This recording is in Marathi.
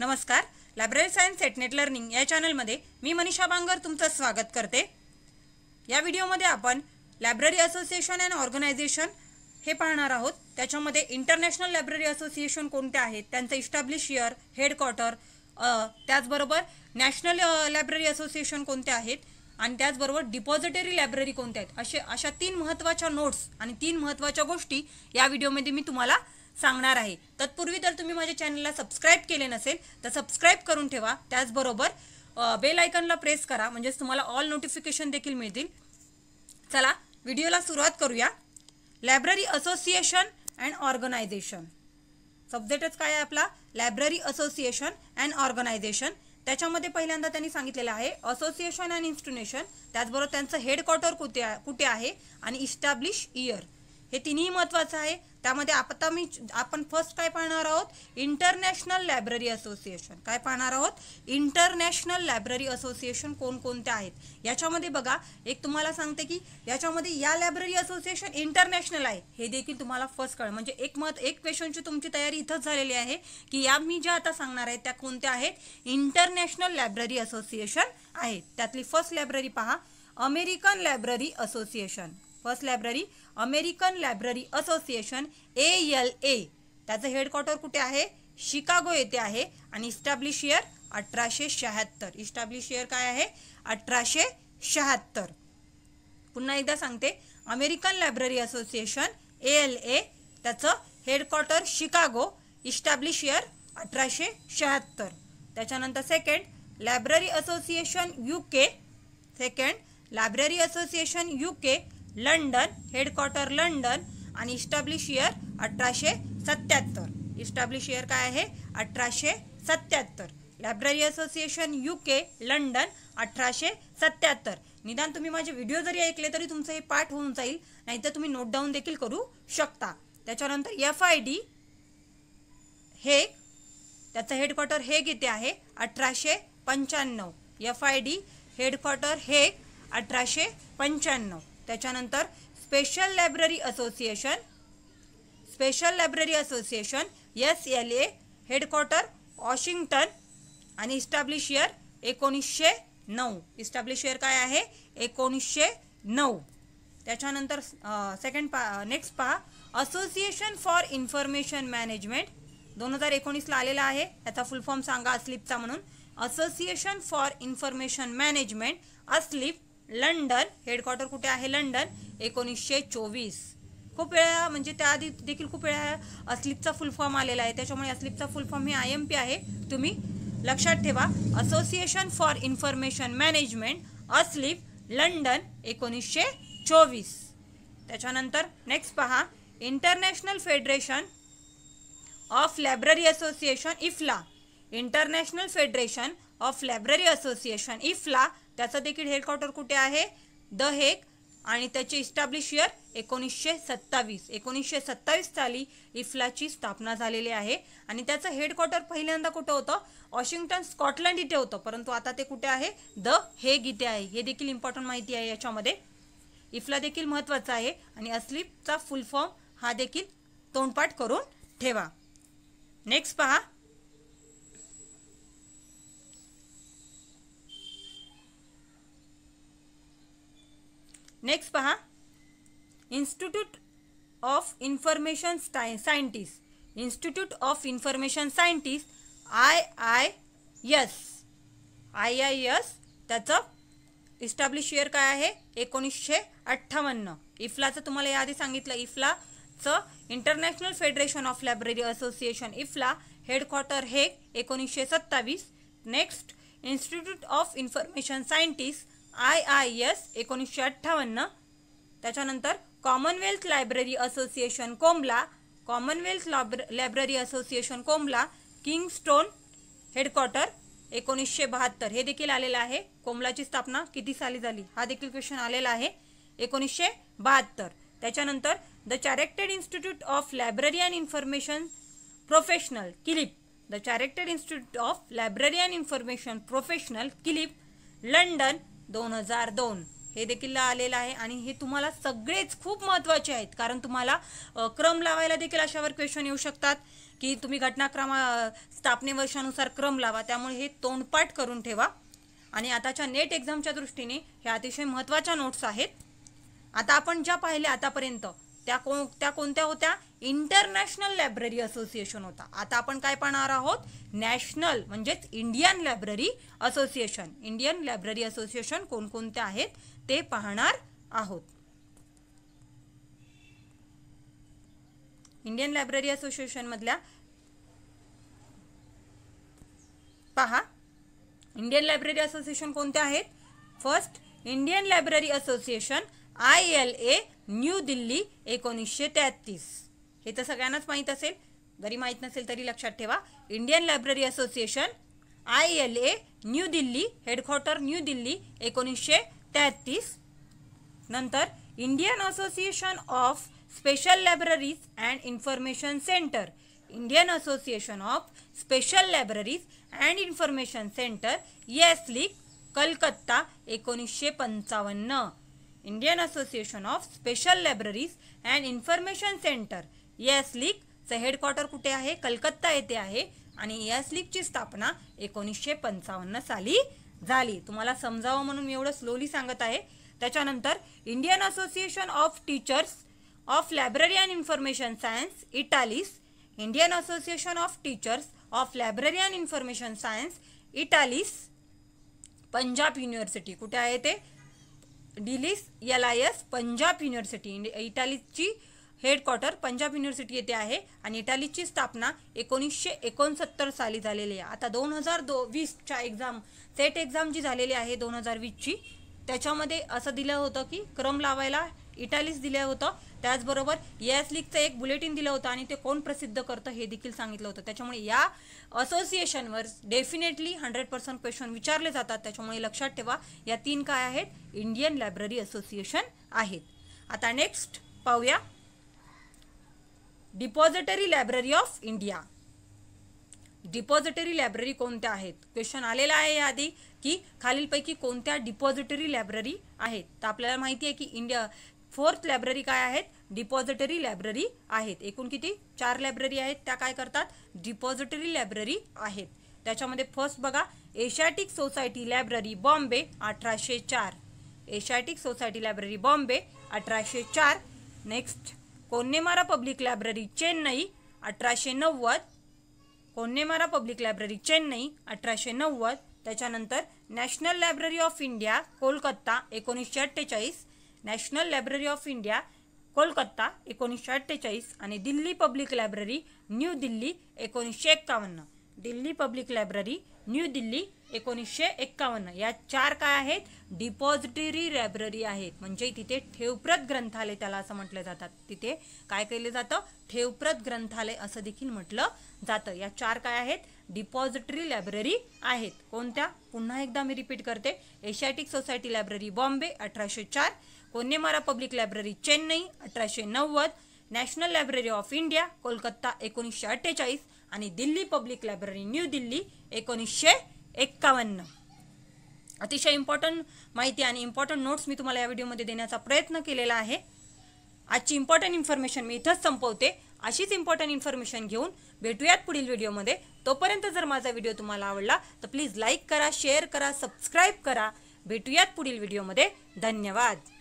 नमस्कार लायब्ररी सायन्स नेट लर्निंग या चॅनलमध्ये मी मनीषा बांगर तुमचं स्वागत करते या व्हिडिओमध्ये आपण लायब्ररी असोसिएशन अँड ऑर्गनायझेशन हे पाहणार आहोत त्याच्यामध्ये इंटरनॅशनल लायब्ररी असोसिएशन कोणते आहेत त्यांचं इस्टॅब्लिश इयर हेडक्वार्टर त्याचबरोबर नॅशनल लायब्ररी असोसिएशन कोणते आहेत आणि त्याचबरोबर डिपॉझिटरी लायब्ररी कोणत्या आहेत असे अशा तीन महत्त्वाच्या नोट्स आणि तीन महत्त्वाच्या गोष्टी या व्हिडिओमध्ये मी तुम्हाला सांगणार आहे तत्पूर्वी जर तुम्ही माझ्या चॅनलला सबस्क्राईब केले नसेल तर सबस्क्राईब करून ठेवा त्याचबरोबर बेल आयकनला प्रेस करा म्हणजेच तुम्हाला ऑल नोटिफिकेशन देखील मिळतील चला व्हिडिओला सुरुवात करूया लायब्ररी असोसिएशन अँड ऑर्गनायझेशन सब्जेक्टच काय आहे आपला लायब्ररी असोसिएशन अँड ऑर्गनायझेशन त्याच्यामध्ये पहिल्यांदा त्यांनी सांगितलेलं आहे असोसिएशन अँड इन्स्टिट्युशन त्याचबरोबर त्यांचं हेडक्वार्टर कुठे कुठे आहे आणि इस्टॅब्लिश इयर हे तिन्ही महत्वाचं आहे त्यामध्ये आता मी आपण फर्स्ट काय पाहणार आहोत इंटरनॅशनल लायब्ररी असोसिएशन काय पाहणार आहोत इंटरनॅशनल लायब्ररी असोसिएशन कोणकोणत्या आहेत याच्यामध्ये बघा एक तुम्हाला सांगते की याच्यामध्ये या लायब्ररी असोसिएशन इंटरनॅशनल आहे हे देखील तुम्हाला फर्स्ट कळ म्हणजे एक मत एक क्वेश्चनची तुमची तयारी इथंच झालेली आहे की या मी ज्या आता सांगणार आहे त्या कोणत्या आहेत इंटरनॅशनल लायब्ररी असोसिएशन आहेत त्यातली फर्स्ट लायब्ररी पहा American library association first library American library association A L A त्याचं हेडक्वार्टर कुठे आहे शिकागो येथे आहे आणि इस्टॅब्लिश इयर अठराशे शहात्तर इस्टॅब्लिश इयर काय आहे अठराशे शहात्तर पुन्हा एकदा सांगते American library association A L A त्याचं हेडक्वार्टर शिकागो इस्टॅब्लिश इयर अठराशे शहात्तर त्याच्यानंतर second library association U K second library association U K London headquarter London आणि इस्टॅब्लिश इयर अठराशे सत्त्याहत्तर इस्टॅब्लिश इयर काय आहे अठराशे सत्याहत्तर library association U K London अठराशे सत्याहत्तर निदान तुम्ही माझे व्हिडिओ जरी ऐकले तरी तुमचं हे पाठ होऊन जाईल नाहीतर तुम्ही नोट डाऊन देखील करू शकता त्याच्यानंतर एफ आय डी हे त्याचं हेडक्वार्टर हे किती आहे अठराशे पंच्याण्णव एफ आय डी हेडक्वार्टर हे अठराशे पंच्याण्णव त्याच्यानंतर special library association special library association S L A headquarter Washington आणि इस्टॅब्लिश इयर एकोणीसशे नऊ इस्टॅब्लिश इयर काय आहे एकोणीसशे नऊ त्याच्यानंतर सेकंड पा नेक्स्ट पहा असोसिएशन फॉर इन्फॉर्मेशन मॅनेजमेंट दोन हजार एकोणीसला आलेला आहे याचा फुल फॉर्म सांगा अस्लिपचा म्हणून association for information management ASLIB London headquarter कुठे आहे लंडन एकोणीसशे चोवीस खूप वेळा म्हणजे त्याआधी देखील खूप वेळा अस्लिपचा फुल फॉर्म आलेला आहे त्याच्यामुळे अस्लिपचा फुल फॉर्म हे आय एम पी आहे तुम्ही लक्षात ठेवा association for information management ASLIB London एकोणीसशे चोवीस त्याच्यानंतर नेक्स्ट पहा international federation of library association IFLA international federation of library association IFLA त्याचं देखील हेडक्वार्टर कुठे आहे द हेग आणि त्याचे इस्टॅब्लिश इयर एकोणीसशे सत्तावीस एकोणीसशे सत्तावीस साली इफ्लाची स्थापना झालेली आहे आणि त्याचं हेडक्वार्टर पहिल्यांदा कुठं होतं वॉशिंग्टन स्कॉटलंड इथे होतं परंतु आता ते कुठे आहे द हेग इथे आहे हे देखील इम्पॉर्टंट माहिती आहे याच्यामध्ये इफ्ला देखील महत्त्वाचा आहे आणि असलीपचा फुल फॉर्म हा देखील तोंडपाठ करून ठेवा नेक्स्ट पहा नेक्स्ट पहा institute of information scientist institute of information scientist I I S I I S त्याचं इस्टॅब्लिश इयर काय आहे एकोणीसशे अठ्ठावन्न इफ्लाचं तुम्हाला याआधी सांगितलं इफ्लाचं international federation of library association IFLA headquarter हे एकोणीसशे सत्तावीस next institute of information scientist I I S एकोणीसशे अठ्ठावन्न त्याच्यानंतर Commonwealth library association COMLA Commonwealth library association COMLA Kingston headquarter एकोणीसशे बहात्तर हे देखील आलेलं आहे कोंबलाची स्थापना किती साली झाली हा देखील क्वेश्चन आलेला आहे एकोणीसशे बहात्तर त्याच्यानंतर the chartered institute of library and information professional CILIP the chartered institute of library and information professional CILIP London दोन हजार दोन हे देखील आलेलं आहे आणि हे तुम्हाला सगळेच खूप महत्त्वाचे आहेत कारण तुम्हाला क्रम लावायला देखील अशावर क्वेश्चन येऊ शकतात की तुम्ही घटनाक्रमा स्थापने वर्षानुसार क्रम लावा त्यामुळे हे तोंडपाठ करून ठेवा आणि आताच्या नेट एक्झामच्या दृष्टीने हे अतिशय महत्त्वाच्या नोट्स आहेत आता आपण ज्या पाहिल्या आतापर्यंत त्या कोण त्या कोणत्या होत्या इंटरनॅशनल लायब्ररी असोसिएशन होता आता आपण काय पाहणार आहोत नॅशनल म्हणजेच Indian library association Indian library association कोणकोणते आहेत ते पाहणार आहोत इंडियन लायब्ररी असोसिएशन मधल्या पहा इंडियन लायब्ररी असोसिएशन कोणते आहेत first Indian library association I L A new Delhi एकोणीसशे तेहतीस हे तर सगळ्यांनाच माहीत असेल जरी माहीत नसेल तरी लक्षात ठेवा Indian library association I L A new Delhi headquarter new Delhi एकोणीसशे तेहतीस नंतर Indian association of special libraries and information centre Indian association of special libraries and information centre IASLIC Calcutta एकोणीसशे पंचावन्न Indian association of special libraries and information centre यस लीगचं हेडक्वार्टर कुठे आहे कलकत्ता येथे आहे आणि यस लीगची स्थापना एकोणीसशे पंचावन्न साली झाली तुम्हाला समजावं म्हणून मी एवढं स्लोली सांगत आहे त्याच्यानंतर Indian association of teachers of library and information science IATLIS Indian association of teachers of library and information science IATLIS Punjab university कुठे आहे ते डिलीस L I S Punjab university इंडि इटालीची हेडक्वार्टर पंजाब युनिव्हर्सिटी येथे आहे आणि इटालीची स्थापना एकोणीसशे एकोणसत्तर साली झालेली आहे आता दोन हजार दो वीसच्या एक्झाम सेट एक्झाम जी झालेली आहे दोन हजार वीसची त्याच्यामध्ये असं दिलं होतं की क्रम लावायला इटालीस दिलं होतं त्याचबरोबर येस लीगचं एक बुलेटिन दिलं होतं आणि ते कोण प्रसिद्ध करतं हे देखील सांगितलं होतं त्याच्यामुळे या असोसिएशनवर डेफिनेटली हंड्रेड पर्सेंट क्वेश्चन विचारले जातात त्याच्यामुळे लक्षात ठेवा या तीन काय आहेत इंडियन लायब्ररी असोसिएशन आहेत आता नेक्स्ट पाहूया depository library of India depository library कोणत्या आहेत क्वेश्चन आलेला आहे यादी की खालीलपैकी कोणत्या डिपॉझिटरी लायब्ररी आहेत तर आपल्याला माहिती आहे की इंडिया फोर्थ लायब्ररी काय आहेत डिपॉझिटरी लायब्ररी आहेत एकूण किती चार लायब्ररी आहेत त्या काय करतात डिपॉझिटरी लायब्ररी आहेत त्याच्यामध्ये फर्स्ट बघा एशियाटिक सोसायटी लायब्ररी बॉम्बे अठराशे चार एशियाटिक सोसायटी लायब्ररी बॉम्बे अठराशे चार next Connemara public library Chennai अठराशे नव्वद कोन्नेमारा पब्लिक लायब्ररी चेन्नई अठराशे नव्वद त्याच्यानंतर national library of India Kolkata एकोणीसशे अठ्ठेचाळीस national library of India Kolkata एकोणीसशे अठ्ठेचाळीस आणि Delhi public library new Delhi एकोणीसशे एक्कावन्न Delhi public library new Delhi एकोणीसशे एक्कावन्न या चार काय आहेत डिपॉझिटरी लायब्ररी आहेत म्हणजे तिथे ठेवप्रत ग्रंथालय त्याला असं म्हटलं जातात तिथे काय केलं जातं ठेवप्रत ग्रंथालय असं देखील म्हटलं जातं या चार काय आहेत डिपॉझिटरी लायब्ररी आहेत कोणत्या पुन्हा एकदा मी रिपीट करते एशियाटिक सोसायटी लायब्ररी बॉम्बे अठराशे चार कोन्नेमारा पब्लिक लायब्ररी चेन्नई अठराशे नव्वद national library of India Kolkata एकोणीसशे अठ्ठेचाळीस आणि Delhi public library new Delhi एकोणीसशे एक्कावन्न अतिशय इम्पॉर्टंट माहिती आणि इम्पॉर्टंट नोट्स मी तुम्हाला या व्हिडिओमध्ये देण्याचा प्रयत्न केलेला आहे आजची इम्पॉर्टंट इन्फॉर्मेशन मी इथंच संपवते अशीच इम्पॉर्टंट इन्फॉर्मेशन घेऊन भेटूयात पुढील व्हिडिओमध्ये तोपर्यंत जर माझा व्हिडिओ तुम्हाला आवडला तर प्लीज लाईक करा शेअर करा सबस्क्राईब करा भेटूयात पुढील व्हिडिओमध्ये धन्यवाद